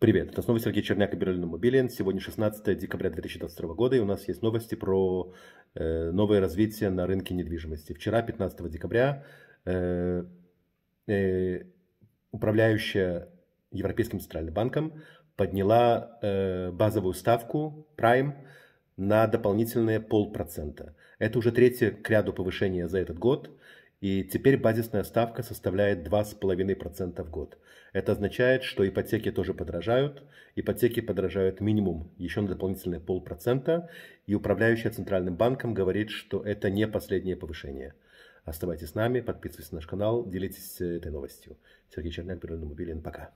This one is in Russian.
Привет, это снова Сергей Черняк и Берлин Мобилен. Сегодня 16 декабря 2022 года, и у нас есть новости про э, новое развитие на рынке недвижимости. Вчера, 15 декабря, э, э, управляющая Европейским центральным банком подняла э, базовую ставку Prime на дополнительные полпроцента. Это уже третье к ряду повышение за этот год – и теперь базисная ставка составляет 2,5% в год. Это означает, что ипотеки тоже подражают. Ипотеки подражают минимум еще на дополнительные полпроцента. И управляющая Центральным банком говорит, что это не последнее повышение. Оставайтесь с нами, подписывайтесь на наш канал, делитесь э, этой новостью. Сергей Черняк, Берлин Мобилин. Пока.